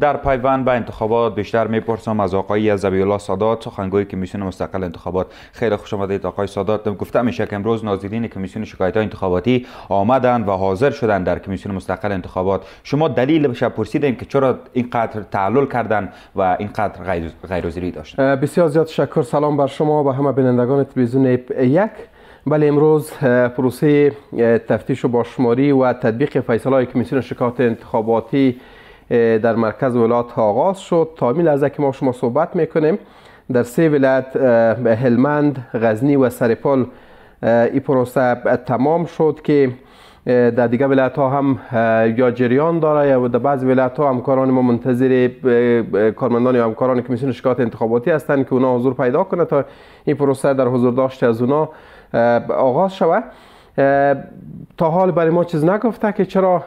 در پیوند به انتخابات بیشتر میپرسم از آقای زبی الله سادات سخنگوی کمیسیون مستقل انتخابات خیلی خوش آمدید آقای سادات گفته میشه که امروز ناظرین کمیسیون شکایت انتخاباتی آمدند و حاضر شدند در کمیسیون مستقل انتخابات شما دلیل بشه پرسیدیم که چرا اینقدر تعلل کردن و اینقدر غیر غیر داشت؟ بسیار زیاد شکر سلام بر شما و همه بینندگان تلویزیون یک بله امروز پروسه تفتیش و باشماری و تطبیق فیصله کمیسیون شکایات انتخاباتی در مرکز ولایت آغاز شد تا می لحظه که ما شما صحبت میکنیم در سه ولایت هلمند، غزنی و سرپل این پروسه تمام شد که در دیگه ولایت ها هم یا جریان داره یا در بعض ولایت ها همکاران ما منتظر کارمندان یا همکاران کمیسیون شکایات انتخاباتی هستند که اونا حضور پیدا کنه تا این پروسه در حضور داشته از اونا آغاز شود تا حال برای ما چیز نگفته که چرا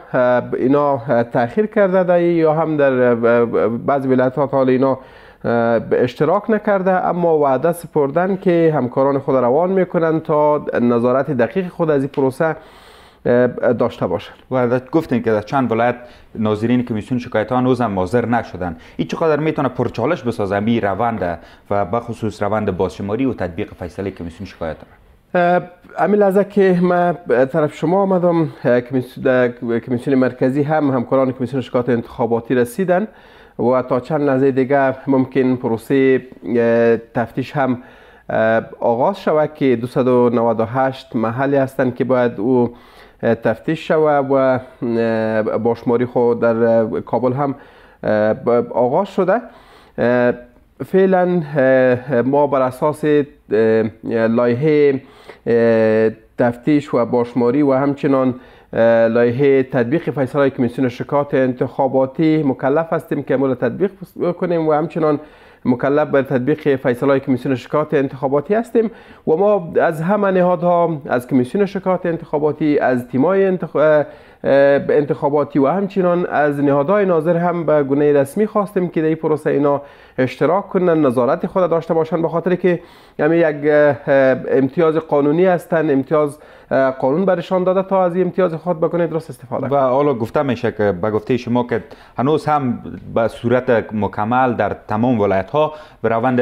اینا تاخیر کرده ده یا هم در بعض ولایت ها تا حال اینا اشتراک نکرده اما وعده سپردن که همکاران خود روان میکنن تا نظارت دقیق خود از این پروسه داشته باشند و گفتین که در چند ولایت ناظرین کمیسیون شکایت ها هنوز هم نشدن این چقدر میتونه پرچالش بسازه می روند و بخصوص روند بازشماری و تطبیق فیصله کمیسیون شکایت امی لحظه که ما طرف شما آمدم کمیسیون مرکزی هم همکاران کمیسیون شکایت انتخاباتی رسیدن و تا چند لحظه دیگه ممکن پروسه تفتیش هم آغاز شود که 298 محلی هستند که باید او تفتیش شود و باشماری خود در کابل هم آغاز شده فعلا ما بر اساس لایحه تفتیش و باشماری و همچنان لایحه تطبیق فیصله کمیسیون شکایات انتخاباتی مکلف هستیم که مورد تطبیق کنیم و همچنان مکلف بر تطبیق فیصله های کمیسیون شکایات انتخاباتی هستیم و ما از همه نهادها از کمیسیون شکایات انتخاباتی از تیمای انتخ... انتخاباتی و همچنان از نهادهای ناظر هم به گونه رسمی خواستیم که در این پروسه اینا اشتراک کنن نظارت خود داشته باشند به خاطر که یعنی یک امتیاز قانونی هستن امتیاز قانون برشان داده تا از این امتیاز خود بکنه درست استفاده و حالا گفته میشه که به گفته شما که هنوز هم به صورت مکمل در تمام ولایت ها به روند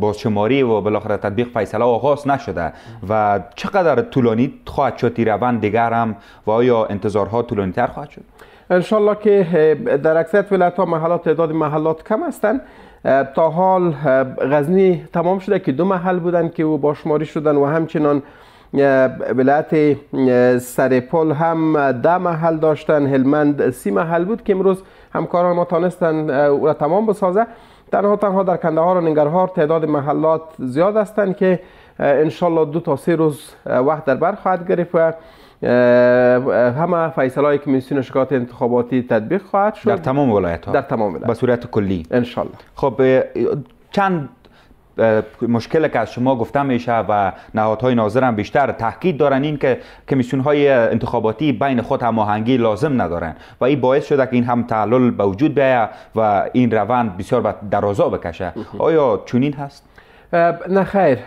بازشماری و بالاخره تطبیق فیصله آغاز نشده و چقدر طولانی خواهد شد روند دیگر هم و آیا انتظارها طولانی تر خواهد شد انشالله که در اکثر ولایت ها محلات تعداد محلات کم هستند تا حال غزنی تمام شده که دو محل بودن که او باشماری شدن و همچنان ولایت سرپل هم ده محل داشتن هلمند سی محل بود که امروز همکاران ما تانستن او را تمام بسازه تنها تنها در کندهار و ننگرهار تعداد محلات زیاد هستند که انشالله دو تا سه روز وقت در بر خواهد گرفت همه فیصله های که شکایات انتخاباتی تطبیق خواهد شد در تمام ولایت ها در تمام ولایت به صورت کلی ان خب چند مشکل که از شما گفتم میشه و نهادهای ناظر هم بیشتر تاکید دارن این که کمیسیون های انتخاباتی بین خود هماهنگی لازم ندارن و این باعث شده که این هم تعلل به وجود بیاید و این روند بسیار به درازا بکشه آیا چونین هست نه خیر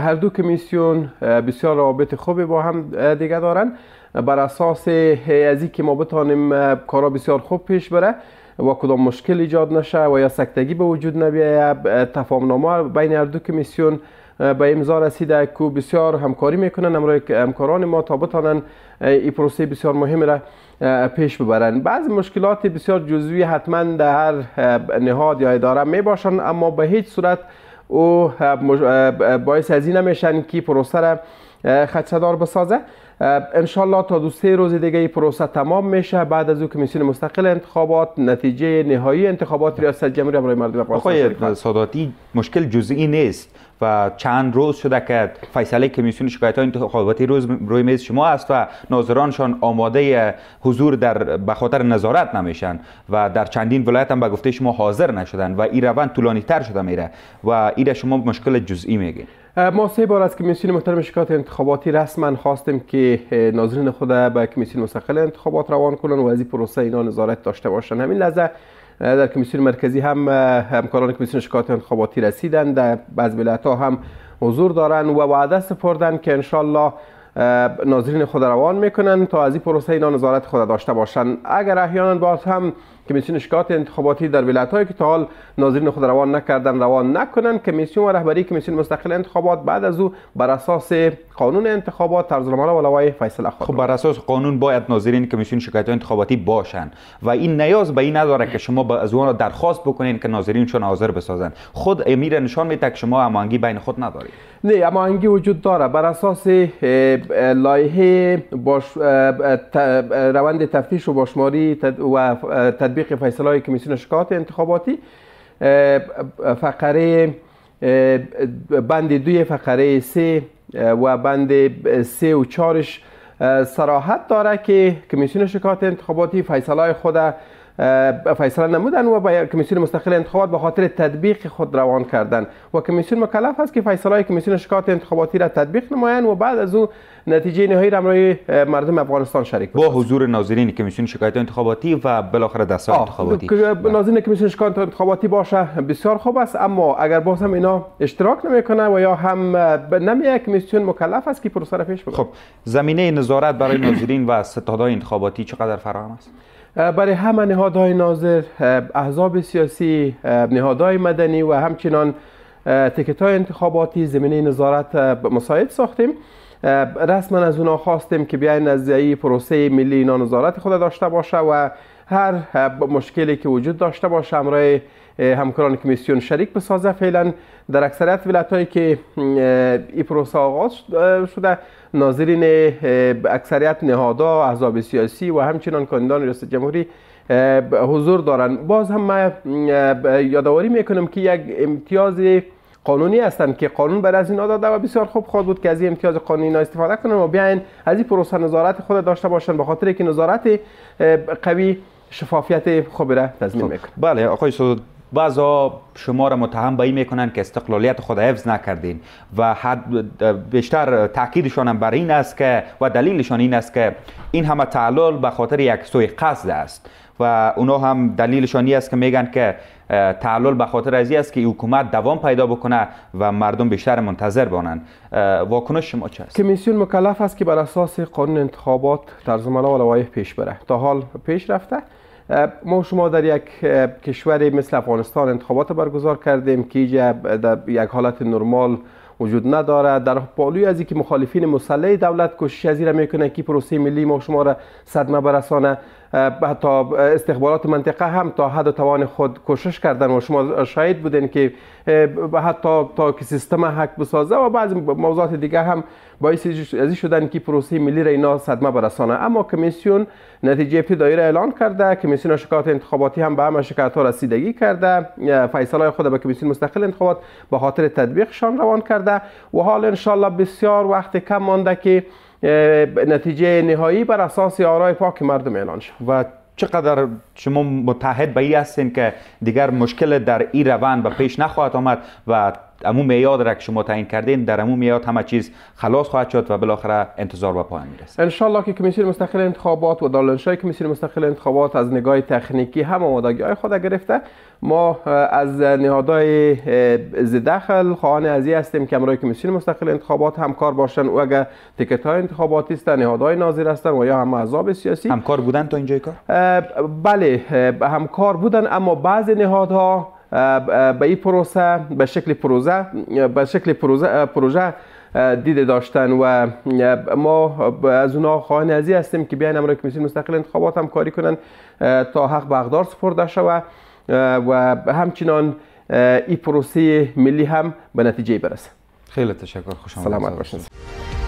هر دو کمیسیون بسیار روابط خوبی با هم دیگه دارن بر اساس هیئتی که ما بتانیم کارا بسیار خوب پیش بره و کدام مشکل ایجاد نشه و یا سکتگی به وجود نبیه تفاهم نامه بین هر دو کمیسیون به امضا رسیده که بسیار همکاری میکنن امرای همکاران ما تا بتانن این پروسه بسیار مهم را پیش ببرن بعض مشکلات بسیار جزوی حتما در هر نهاد یا اداره می اما به هیچ صورت او باعث از این میشن که پروسه را خدشدار بسازه انشالله تا دو سه روز دیگه این پروسه تمام میشه بعد از او کمیسیون مستقل انتخابات نتیجه نهایی انتخابات ریاست جمهوری برای مردم افغانستان آقای مشکل جزئی نیست و چند روز شده که فیصله کمیسیون شکایت های انتخاباتی روز روی میز شما است و ناظرانشان آماده حضور در به خاطر نظارت نمیشن و در چندین ولایت هم به گفته شما حاضر نشدن و این روند طولانی تر شده میره و ایره شما مشکل جزئی میگه. ما سه بار از کمیسیون محترم شکایت انتخاباتی رسما خواستیم که ناظرین خود به کمیسیون مستقل انتخابات روان کنند و از این پروسه اینا نظارت داشته باشن همین لحظه در کمیسیون مرکزی هم همکاران کمیسیون شکایات انتخاباتی رسیدند در بعض ولایت ها هم حضور دارند و وعده سپردن که انشالله ناظرین خود روان میکنن تا از این پروسه اینا نظارت خود داشته باشند اگر احیانا باز هم کمیسیون شکایت انتخاباتی در ولایت هایی که تا حال ناظرین خود روان نکردن روان نکنن کمیسیون و رهبری کمیسیون مستقل انتخابات بعد از او بر اساس قانون انتخابات طرز العمل و لوای فیصله خود خب بر اساس قانون باید ناظرین کمیسیون شکایات انتخاباتی باشند و این نیاز به این نداره که شما از اونها درخواست بکنین که ناظرین ناظرینشون حاضر بسازند خود امیر نشان می که شما امانگی بین خود ندارید نه انگی وجود داره بر اساس لایحه روند تفتیش و باشماری و تطبیق فیصله های کمیسیون شکایات انتخاباتی فقره بند دوی فقره سه و بند سه و چارش سراحت داره که کمیسیون شکایات انتخاباتی فیصله خود فیصله نمودن و به کمیسیون مستقل انتخابات به خاطر تطبیق خود روان کردن و کمیسیون مکلف است که فیصله های کمیسیون شکایت انتخاباتی را تطبیق نمایند و بعد از او نتیجه نهایی را برای مردم افغانستان شریک باشند با حضور ناظرین کمیسیون شکایت انتخاباتی و بالاخره دستگاه انتخاباتی ناظرین کمیسیون شکایت انتخاباتی باشه بسیار خوب است اما اگر باز هم اینا اشتراک نمیکنه و یا هم نمی کمیسیون مکلف است که پروسه را پیش ببره خب زمینه نظارت برای ناظرین و ستادهای انتخاباتی چقدر فراهم است برای همه نهادهای ناظر احزاب سیاسی نهادهای مدنی و همچنان تکت های انتخاباتی زمینه نظارت مساعد ساختیم رسما از اونا خواستیم که بیاین از این پروسه ملی اینا نظارت خود داشته باشه و هر مشکلی که وجود داشته باشه امرای همکاران کمیسیون شریک بسازه فعلا در اکثریت ولایت هایی که این پروسه آغاز شده ناظرین اکثریت نهادها احزاب سیاسی و همچنان کاندیدان ریاست جمهوری حضور دارند باز هم من یادآوری میکنم که یک امتیاز قانونی هستند که قانون بر از این داده و بسیار خوب خواهد بود که از این امتیاز قانونی نا استفاده کنن و بیاین از این پروسه نظارت خود داشته باشن به خاطر که نظارت قوی شفافیت خوبی را تضمین خب. میکنه بله آقای سود بعضا شما را متهم به این میکنن که استقلالیت خود حفظ نکردین و حد بیشتر تاکیدشان هم بر این است که و دلیلشان این است که این همه تعلل به خاطر یک سوی قصد است و اونا هم دلیلشان این است که میگن که تعلل به خاطر ازی است که حکومت دوام پیدا بکنه و مردم بیشتر منتظر بانند واکنش شما چه است کمیسیون مکلف است که بر اساس قانون انتخابات در زمان و پیش بره تا حال پیش رفته ما شما در یک کشوری مثل افغانستان انتخابات برگزار کردیم که اینجا در یک حالت نرمال وجود نداره در پالوی از اینکه مخالفین مسلح دولت کوشش از میکنه که پروسه ملی ما شما را صدمه برسانه حتی استخبارات منطقه هم تا حد توان خود کوشش کردن و شما شاید بودین که حتی تا که سیستم حک بسازه و بعضی موضوعات دیگه هم باعث از شدن که پروسی ملی را اینا صدمه برسانه اما کمیسیون نتیجه ابتدایی را اعلان کرده کمیسیون شکایات انتخاباتی هم به همه شکایات ها رسیدگی کرده فیصله خود به کمیسیون مستقل انتخابات به خاطر تطبیقشان روان کرده و حال انشالله بسیار وقت کم مانده که نتیجه نهایی بر اساس آرای پاک مردم اعلان شد و چقدر شما متحد به این هستین که دیگر مشکل در این روند به پیش نخواهد آمد و امو میاد را که شما تعیین کردین در امو میاد همه چیز خلاص خواهد شد و بالاخره انتظار به پایان میرسه ان که کمیسیون مستقل انتخابات و دالنشای کمیسیون مستقل انتخابات از نگاه تکنیکی هم آمادگی های خود گرفته ما از نهادهای دخل خواهان ازی هستیم که امرای کمیسیون مستقل انتخابات همکار باشن و اگر تیکت های انتخاباتی است نهادهای ناظر هستن و یا هم اعضاب سیاسی کار بودن تا اینجای کار بله همکار بودن اما بعضی نهادها به این پروسه به شکل پروژه به شکل پروژه دیده داشتن و ما از اونا خواهان ازی هستیم که بیاین که کمیسیون مستقل انتخابات هم کاری کنن تا حق بغدار سپرده شوه و همچنان این پروسه ملی هم به نتیجه برسه خیلی تشکر خوش سلامت